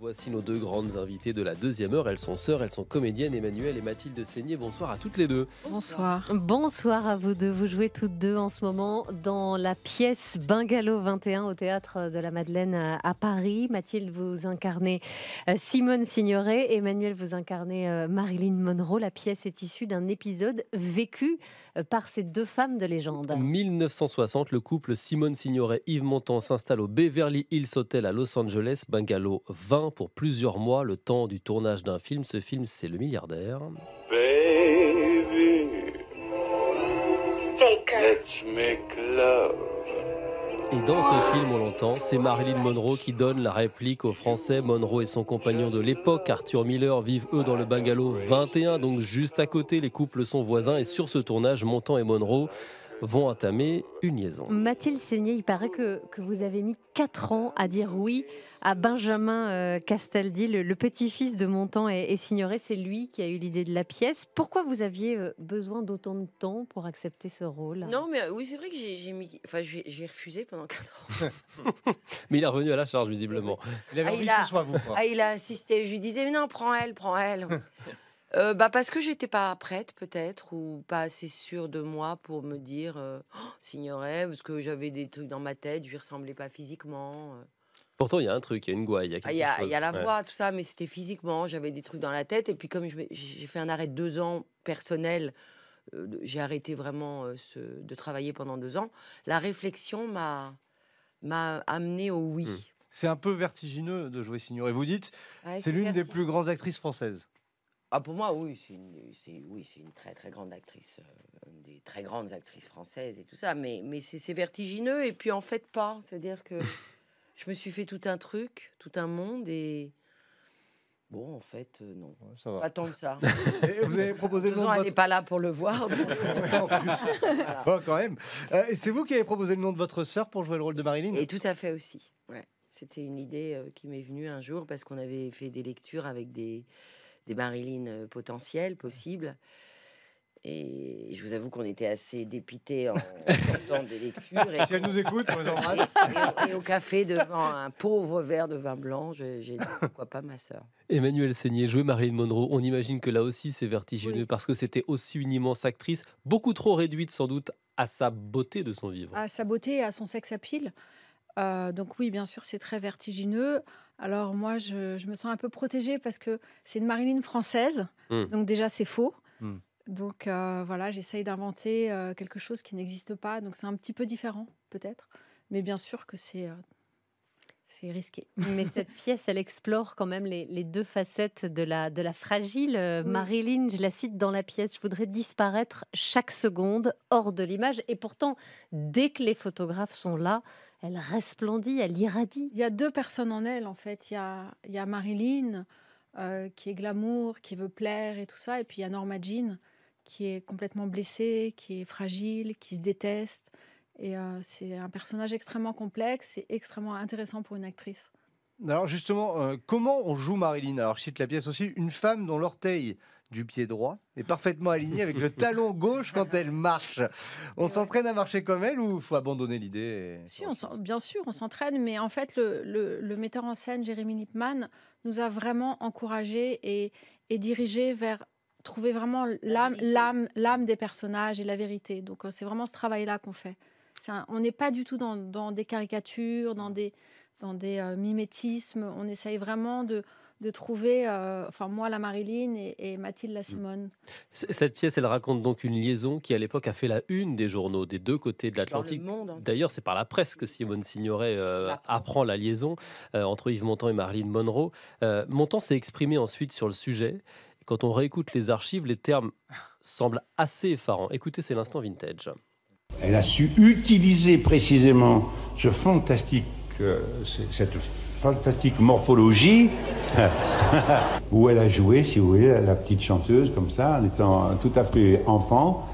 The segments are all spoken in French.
Voici nos deux grandes invitées de la deuxième heure. Elles sont sœurs, elles sont comédiennes, Emmanuel et Mathilde Seigné. Bonsoir à toutes les deux. Bonsoir. Bonsoir à vous deux. Vous jouez toutes deux en ce moment dans la pièce Bungalow 21 au théâtre de la Madeleine à Paris. Mathilde, vous incarnez euh, Simone Signoret. Emmanuel, vous incarnez euh, Marilyn Monroe. La pièce est issue d'un épisode vécu euh, par ces deux femmes de légende. En 1960, le couple Simone Signoret-Yves Montand s'installe au Beverly Hills Hotel à Los Angeles, Bungalow 20 pour plusieurs mois, le temps du tournage d'un film. Ce film, c'est Le Milliardaire. Et dans ce film, on l'entend, c'est Marilyn Monroe qui donne la réplique aux Français. Monroe et son compagnon de l'époque, Arthur Miller, vivent eux dans le bungalow 21, donc juste à côté. Les couples sont voisins et sur ce tournage, Montand et Monroe vont entamer une liaison. Mathilde Seigné, il paraît que, vous avez mis 4 ans à dire oui à Benjamin euh, Castaldi, le, petit-fils de Montand et, Signoret. C'est lui qui a eu l'idée de la pièce. Pourquoi vous aviez euh, besoin d'autant de temps pour accepter ce rôle Non, mais euh, oui, c'est vrai que j'ai mis. refusé pendant 4 ans. mais il est revenu à la charge, visiblement. Il avait ah, a, insisté. Ah, il a insisté. Je lui disais, non, prends elle, prends elle. bah parce que j'étais pas prête peut-être ou pas assez sûre de moi pour me dire euh, parce que j'avais des trucs dans ma tête, je lui ressemblais pas physiquement. Pourtant, il y a un truc, il y a une gouaille, il y a ah, y, la voix, tout ça, mais c'était physiquement, j'avais des trucs dans la tête. Et puis comme j'ai fait un arrêt de deux ans personnel, j'ai arrêté vraiment de travailler pendant deux ans, la réflexion m'a m'a amené au mmh. oui. C'est un peu vertigineux de jouer Signoret. vous dites, c'est l'une des plus grandes actrices françaises. Ah, pour moi, oui, c'est une, c'est, oui, c'est une très très grande actrice, euh, une des très grandes actrices françaises et tout ça, mais, mais c'est, vertigineux et puis en fait pas. C'est-à-dire que je me suis fait tout un truc, tout un monde et. Bon, en fait, euh, non. ça va. Pas tant que ça. vous avez proposé le nom. De votre... Elle n'est pas là pour le voir. en plus. quand même. Euh, et c'est vous qui avez proposé le nom de votre sœur pour jouer le rôle de Marilyn Et tout à fait aussi. Ouais. C'était une idée qui m'est venue un jour parce qu'on avait fait des lectures avec des, des Marilyn potentielles, possibles. Et je vous avoue qu'on était assez dépités en temps des lectures. Et si elle nous écoute, on Et, au café, devant un pauvre verre de vin blanc, j'ai dit pourquoi pas ma sœur. Emmanuel Seigné, jouait Marilyn Monroe, on imagine que là aussi c'est vertigineux parce que c'était aussi une immense actrice, beaucoup trop réduite sans doute à sa beauté de son vivre. À sa beauté et à son sexe à pile. Euh, donc oui, bien sûr, c'est très vertigineux. Alors moi, je, me sens un peu protégée parce que c'est une Marilyn française, hmm. donc déjà c'est faux. Hmm. Donc euh, voilà, j'essaye d'inventer euh, quelque chose qui n'existe pas, donc c'est un petit peu différent peut-être, mais bien sûr que c'est euh, risqué. Mais cette pièce, elle explore quand même les, deux facettes de la, fragile. Marilyn, je la cite dans la pièce, je voudrais disparaître chaque seconde hors de l'image. Et pourtant, dès que les photographes sont là, elle resplendit, elle irradie. Il y a deux personnes en elle, en fait. Il y a, Marilyn, euh, qui est glamour, qui veut plaire et tout ça. Et puis il y a Norma Jean, qui est complètement blessée, qui est fragile, qui se déteste. Et euh, c'est un personnage extrêmement complexe et extrêmement intéressant pour une actrice. Alors justement, euh, comment on joue Marilyn Alors je cite la pièce aussi, une femme dont l'orteil du pied droit est parfaitement aligné avec le talon gauche quand elle marche. On s'entraîne à marcher comme elle ou faut abandonner l'idée Si, on bien sûr, on s'entraîne, mais en fait, le, metteur en scène, Jérémy Lippmann, nous a vraiment encouragé et, et dirigés vers trouver vraiment l'âme, des personnages et la vérité. Donc euh, c'est vraiment ce travail-là qu'on fait. on n'est pas du tout dans, des caricatures, dans des, dans des euh, mimétismes. On essaye vraiment de, de trouver, euh, enfin moi la Marilyn et, Mathilde la mm. Simone. Cette pièce, elle raconte donc une liaison qui à l'époque a fait la une des journaux des deux côtés de l'Atlantique. D'ailleurs, c'est par la presse que Simone Signoret euh, apprend la liaison euh, entre Yves Montand et Marilyn Monroe. Montand s'est exprimé ensuite sur le sujet. Quand on réécoute les archives, les termes semblent assez effarants. Écoutez, c'est l'instant vintage. Elle a su utiliser précisément ce fantastique, cette fantastique morphologie, où elle a joué, si vous voulez, la petite chanteuse, comme ça, en étant tout à fait enfant,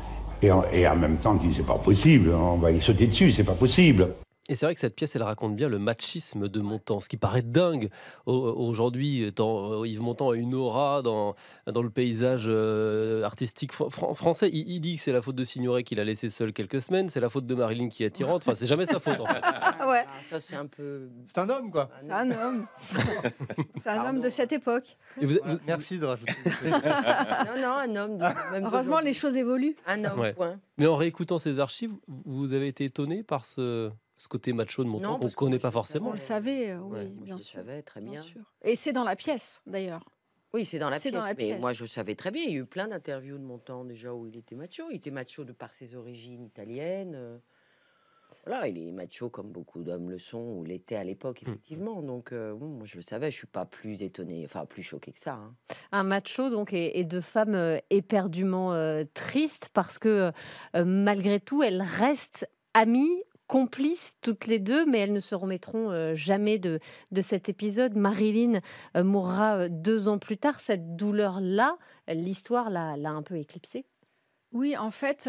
et en, même temps, qui c'est pas possible, on va y sauter dessus, c'est pas possible. Et c'est vrai que cette pièce, elle raconte bien le machisme de Montand, ce qui paraît dingue aujourd'hui. Euh, Yves Montand a une aura dans, dans le paysage euh, artistique français. Il, dit que c'est la faute de Signoret qu'il a laissé seul quelques semaines, c'est la faute de Marilyn qui est attirante. Enfin, c'est jamais sa faute en fait. Ah ouais. Ah, ça, c'est un peu. C'est un homme, quoi. C'est un homme. c'est un homme de cette époque. Merci de rajouter. non, non, un homme. Heureusement, les choses évoluent. Un homme, Mais en réécoutant ces archives, vous avez été étonné par ce ce côté macho de mon qu'on ne connaît pas forcément. On le savait, euh, oui, bien sûr. savais très bien. Et c'est dans la pièce, d'ailleurs. Oui, c'est dans la, pièce, mais moi, je savais très bien. Il y a eu plein d'interviews de mon déjà où il était macho. Il était macho de par ses origines italiennes. Voilà, il est macho comme beaucoup d'hommes le sont ou l'étaient à l'époque, mmh. effectivement. Donc, euh, moi, je le savais. Je suis pas plus étonnée, enfin, plus choquée que ça. Hein. Un macho, donc, et, de femmes euh, éperdument triste tristes parce que, malgré tout, elles restent amies complices toutes les deux, mais elles ne se remettront euh, jamais de, cet épisode. Marilyn euh, mourra euh, deux ans plus tard. Cette douleur-là, l'histoire l'a un peu éclipsée. Oui, en fait,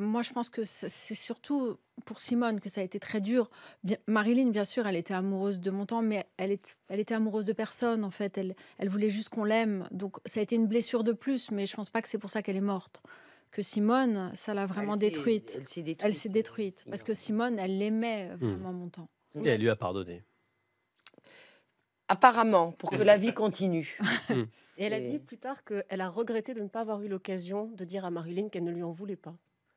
moi je pense que c'est surtout pour Simone que ça a été très dur. Bien, Marilyn, bien sûr, elle était amoureuse de mon temps, mais elle, était amoureuse de personne, en fait. Elle, voulait juste qu'on l'aime. Donc ça a été une blessure de plus, mais je ne pense pas que c'est pour ça qu'elle est morte que Simone, ça l'a vraiment détruite. Elle s'est détruite. Euh, parce que Simone, elle l'aimait euh, hmm. vraiment mon temps. Et elle lui a pardonné. Apparemment, pour que la vie continue. Hmm. Et elle a dit plus tard qu'elle a regretté de ne pas avoir eu l'occasion de dire à Marilyn qu'elle ne lui en voulait pas.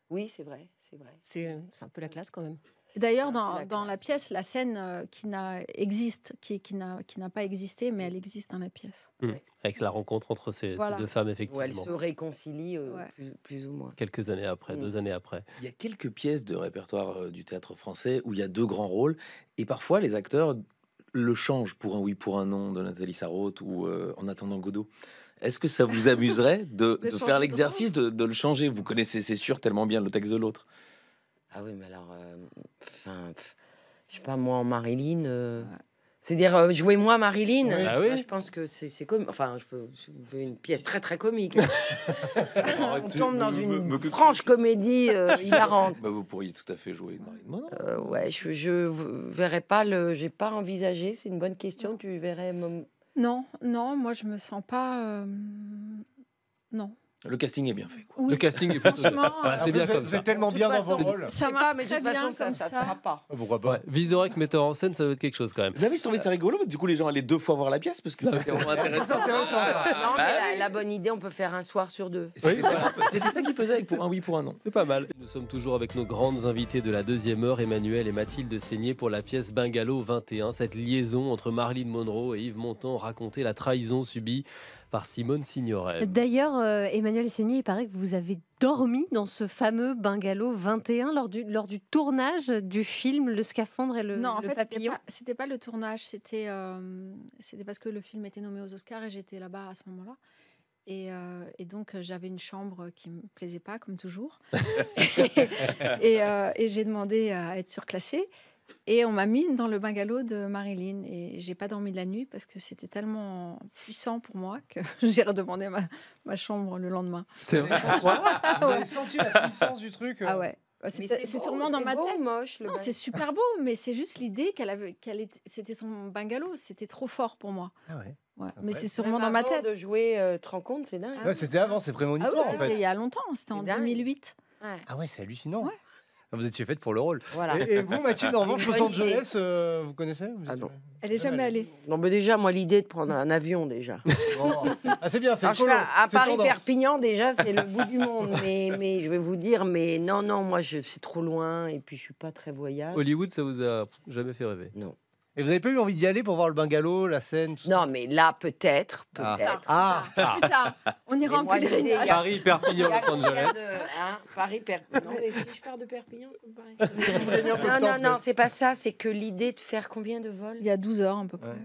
Oui, c'est vrai, c'est vrai. C'est euh, un peu la classe quand même. D'ailleurs, ah, dans, la, pièce, la scène euh, qui n'a existe, qui, n'a pas existé, mais elle existe dans la pièce. Mmh. Avec la rencontre entre ces, deux femmes, effectivement. Où elles se réconcilient euh, plus, ou moins. Quelques années après, deux mmh. années après. Il y a quelques pièces de répertoire euh, du théâtre français où il y a deux grands rôles, et parfois les acteurs le changent pour un oui, pour un non de Nathalie Sarraute ou en attendant Godot. Est-ce que ça vous amuserait de, faire l'exercice de, le changer Vous connaissez, c'est sûr, tellement bien le texte de l'autre. Ah oui, mais alors, euh, enfin, je sais pas, moi en Marilyn. Euh, c'est-à-dire, euh, jouer jouez-moi Marilyn. Ah je pense que c'est comme. Enfin, je peux. une pièce très très comique. On tombe dans une franche comédie hilarante. Bah, vous pourriez tout à fait jouer Marilyn non ouais, je, je verrais pas le. J'ai pas envisagé. C'est une bonne question. Tu verrais. Non, non, moi je me sens pas. Non. Le casting est bien fait. Quoi. Le casting est c'est bien comme ça. Vous êtes tellement bien dans vos rôles. Ça marche mais de toute façon, ça, ça, sera pas. Pourquoi pas metteur en scène, ça doit être quelque chose quand même. Vous avez trouvé ça rigolo Du coup, les gens allaient deux fois voir la pièce parce que c'était vraiment intéressant. la, bonne idée, on peut faire un soir sur deux. C'était ça qu'ils faisaient avec pour un oui pour un non. C'est pas mal. Nous sommes toujours avec nos grandes invitées de la deuxième heure, Emmanuel et Mathilde Seigné pour la pièce Bungalow 21. Cette liaison entre Marilyn Monroe et Yves Montand racontait la trahison subie Simone D'ailleurs, euh, Emmanuel Essénier, il paraît que vous avez dormi dans ce fameux bungalow 21 lors du, lors du tournage du film Le Scaphandre et le, non, en fait, C'était pas, le tournage, c'était euh, parce que le film était nommé aux Oscars et j'étais là-bas à ce moment-là. Et, euh, donc, euh, j'avais une chambre qui me plaisait pas, comme toujours. et, et j'ai demandé à être surclassée. Et on m'a mise dans le bungalow de Marilyn. Et j'ai pas dormi de la nuit parce que c'était tellement puissant pour moi que j'ai redemandé ma, chambre le lendemain. C'est vrai. Vous avez senti la puissance du truc. Euh ah ouais. C'est sûrement dans ma tête. Moche, c'est super beau, mais c'est juste l'idée qu'elle avait, qu'elle c'était son bungalow, c'était trop fort pour moi. Ah ouais. Mais c'est sûrement dans ma tête. De jouer, euh, c'est dingue. c'était avant, c'est prémonitoire. Ah c'était il y a longtemps, hein, c'était en 2008. Ah ouais, c'est hallucinant. Vous étiez faite pour le rôle. Et, vous, Mathieu normalement, Los Angeles, euh, vous connaissez ah Elle n'est jamais allée. Non, mais déjà, moi, l'idée de prendre un avion, déjà. Oh. Ah, c'est bien, c'est À Paris-Perpignan, déjà, c'est le bout du monde. Mais, je vais vous dire, mais non, non, moi, c'est trop loin et puis je suis pas très voyage. Hollywood, ça vous a jamais fait rêver Non. Et vous n'avez pas eu envie d'y aller pour voir le bungalow, la scène Non, mais là, peut-être, ah. peut-être. Ah. ah. putain On ira en Paris, Perpignan, Los Angeles. De, hein, Paris, Perpignan. Non, si je pars de Perpignan, ça me paraît. non, non, non, c'est pas ça. C'est que l'idée de faire combien de vols Il y a 12 heures, à peu près.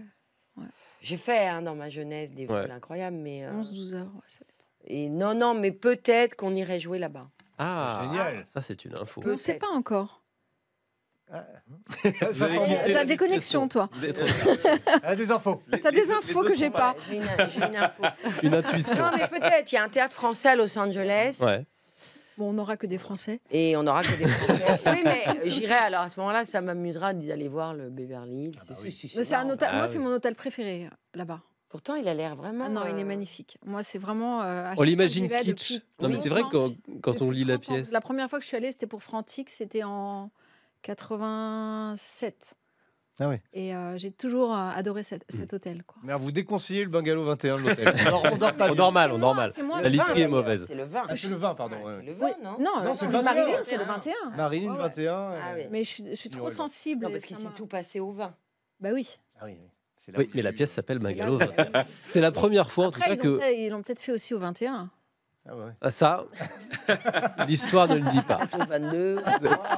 J'ai fait, hein, dans ma jeunesse, des vols incroyables, mais... 11-12 euh, heures, ça dépend. Et non, non, mais peut-être qu'on irait jouer là-bas. Ah, génial. Ça, c'est une info. On ne sait pas encore. T'as des connexions, toi. T'as des infos. T'as des infos que j'ai pas. J'ai une, info. intuition. Non, mais peut-être. Il y a un théâtre français à Los Angeles. Ouais. Bon, on n'aura que des Français. Et on n'aura que des Français. oui, mais euh, j'irai alors à ce moment-là, ça m'amusera d'aller voir le Beverly Hills. Ah bah c'est moi, ah c'est mon hôtel préféré euh, là-bas. Pourtant, il a l'air vraiment. Ah non, il est euh, magnifique. Moi, c'est vraiment. on l'imagine kitsch. Non, mais c'est vrai que quand, on lit la pièce. La première fois que je suis allée, c'était pour Frantic, c'était en. 87. Ah oui. Et euh, j'ai toujours euh, adoré hmm. cet hôtel. Quoi. Mais vous déconseillez le bungalow 21 de l'hôtel. on, dort pas on dort mal, on dort mal. La literie est mauvaise. C'est le 20, ah, c'est le vin, pardon. C'est le 20, non Non, c'est le, Marilyn, c'est le 21. Marilyn, 21. Ah, euh. oui. Mais je, suis, je suis trop sensible. Non, parce qu'il s'est tout passé au 20. Bah oui. Ah oui, oui. mais la pièce s'appelle Bungalow. C'est la première fois, en tout cas, que. ils l'ont peut-être fait aussi au 21. Ah, ah Ça, l'histoire ne le dit pas. 22,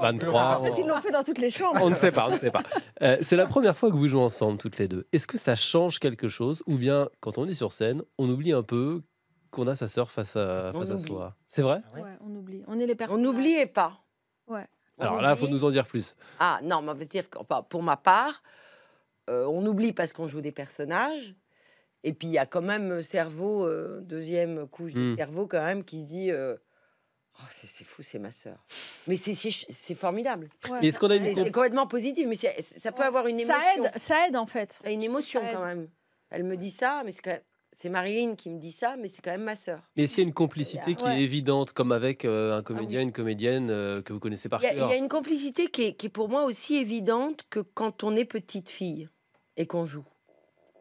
23. en fait ils l'ont fait dans toutes les chambres. On ne sait pas, on ne sait pas. Euh, c'est la première fois que vous jouez ensemble, toutes les deux. Est-ce que ça change quelque chose Ou bien, quand on est sur scène, on oublie un peu qu'on a sa sœur face à, face à soi C'est vrai ah ouais, on oublie. On est les personnes. On n'oubliait pas. Ouais. Alors là, il faut nous en dire plus. Ah non, mais on veut dire, pour ma part, euh, on oublie parce qu'on joue des personnages et puis il y a quand même euh, cerveau, euh, deuxième couche du mmh. cerveau quand même, qui dit euh, oh, c'est fou, c'est ma sœur. Mais c'est formidable. C'est complètement positif, mais ça peut avoir une émotion. Ça aide, ça aide en fait. Ça a une émotion quand même. Elle me dit ça, mais c'est c'est Marilyn qui me dit ça, mais c'est quand même ma sœur. Mais s'il y a une complicité qui est évidente, comme avec un ah comédien, une comédienne que vous connaissez par cœur. Il y a une complicité qui est, qui est, pour moi aussi évidente que quand on est petite fille et qu'on joue.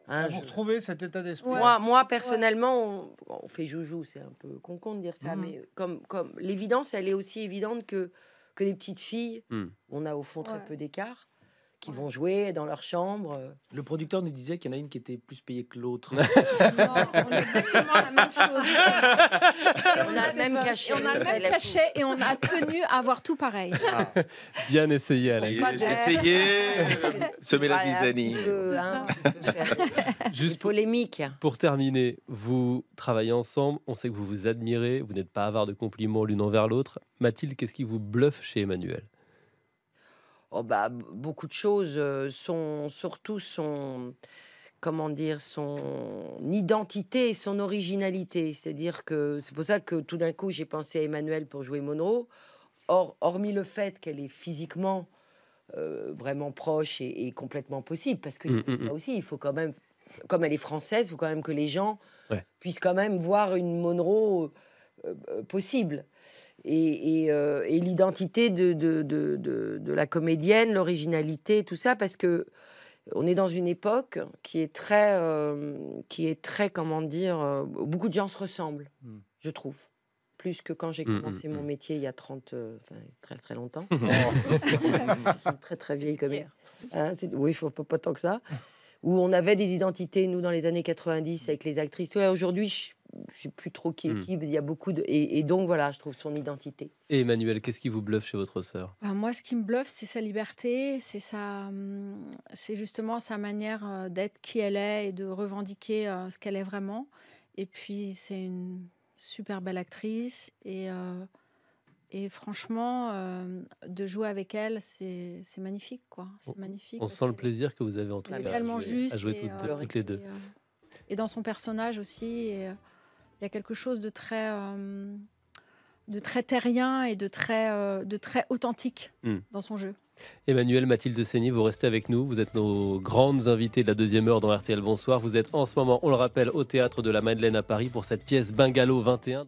Hein, ah, cet état d'esprit moi, moi, personnellement, on, fait joujou, c'est un peu con de dire ça, mhm. mais euh, comme, comme l'évidence, elle est aussi évidente que, que des petites filles, hmm. on a au fond très peu d'écart, qui vont jouer dans leur chambre. Le producteur nous disait qu'il y en a une qui était plus payée que l'autre. on a exactement la même chose. on, a même Et on a même et on a tenu à avoir tout pareil. Ah. Bien essayé, Alex. J'ai essayé. Semer la hein, Juste polémique. Pour terminer, vous travaillez ensemble. On sait que vous vous admirez. Vous n'êtes pas avare de compliments l'une envers l'autre. Mathilde, qu'est-ce qui vous bluffe chez Emmanuel Oh, bah, beaucoup de choses. sont surtout son, comment dire, son identité et son originalité. C'est-à-dire que c'est pour ça que tout d'un coup j'ai pensé à Emmanuel pour jouer Monroe. Or, hormis le fait qu'elle est physiquement vraiment proche et, complètement possible, parce que mmh, mmh, ça mmh. aussi, il faut quand même, comme elle est française, il faut quand même que les gens puissent quand même voir une Monroe possible. Euh, et, l'identité de, de, la comédienne, l'originalité, tout ça, parce que on est dans une époque qui est très, euh, qui est très, comment dire, euh, beaucoup de gens se ressemblent, hmm. je trouve. Plus que quand j'ai hmm, commencé hmm, mon métier il y a 30, très très longtemps. Oh. très très vieille comédienne. Hein, oui, il faut pas, tant que ça. Où on avait des identités, nous, dans les années 90, avec les actrices. Ouais, aujourd'hui, je sais plus trop qui est hmm. qui, il y a beaucoup de. Et, donc voilà, je trouve son identité. Et Emmanuel, qu'est-ce qui vous bluffe chez votre sœur bah, Moi, ce qui me bluffe, c'est sa liberté, c'est sa, hmm, c'est justement sa manière euh, d'être qui elle est et de revendiquer euh, ce qu'elle est vraiment. Et puis, c'est une super belle actrice et. Euh, et franchement, de jouer avec elle, c'est magnifique, quoi. C'est magnifique. On sent le plaisir que vous avez en tout cas. À jouer toutes, les deux. Et, et, dans son personnage aussi. Et, il y a quelque chose de très, euh, de très terrien et de très, euh, de très authentique hmm. dans son jeu. Emmanuel, Mathilde Seigny, vous restez avec nous. Vous êtes nos grandes invitées de la deuxième heure dans RTL Bonsoir. Vous êtes en ce moment, on le rappelle, au théâtre de la Madeleine à Paris pour cette pièce Bungalow 21.